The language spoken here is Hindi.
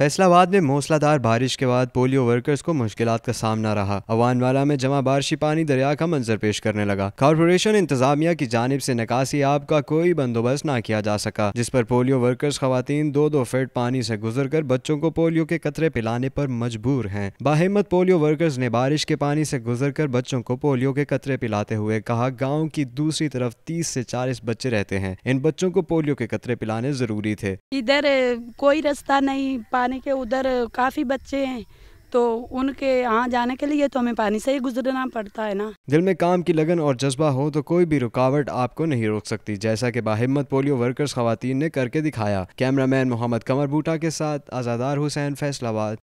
फैसलाबाद में मौसलाधार बारिश के बाद पोलियो वर्कर्स को मुश्किल का सामना रहा अवानवाला में जमा बारिशी पानी दरिया का मंजर पेश करने लगा कॉरपोरेशन इंतजामिया की जानब ऐसी निकासी आब का कोई बंदोबस्त ना किया जा सका जिस पर पोलियो वर्कर्स खातन दो दो फीट पानी ऐसी गुजर कर बच्चों को पोलियो के कतरे पिलाने आरोप मजबूर है बाहिमत पोलियो वर्कर्स ने बारिश के पानी ऐसी गुजर कर बच्चों को पोलियो के कतरे पिलाते हुए कहा गाँव की दूसरी तरफ तीस ऐसी चालीस बच्चे रहते हैं इन बच्चों को पोलियो के कतरे पिलाने जरूरी थे इधर कोई रास्ता नहीं यानी कि उधर काफ़ी बच्चे हैं तो उनके यहाँ जाने के लिए तो हमें पानी से ही गुजरना पड़ता है ना दिल में काम की लगन और जज्बा हो तो कोई भी रुकावट आपको नहीं रोक सकती जैसा कि बाहिम्मत पोलियो वर्कर्स खातन ने करके दिखाया कैमरामैन मोहम्मद कमर बूटा के साथ आज़ादार हुसैन फैसलाबाद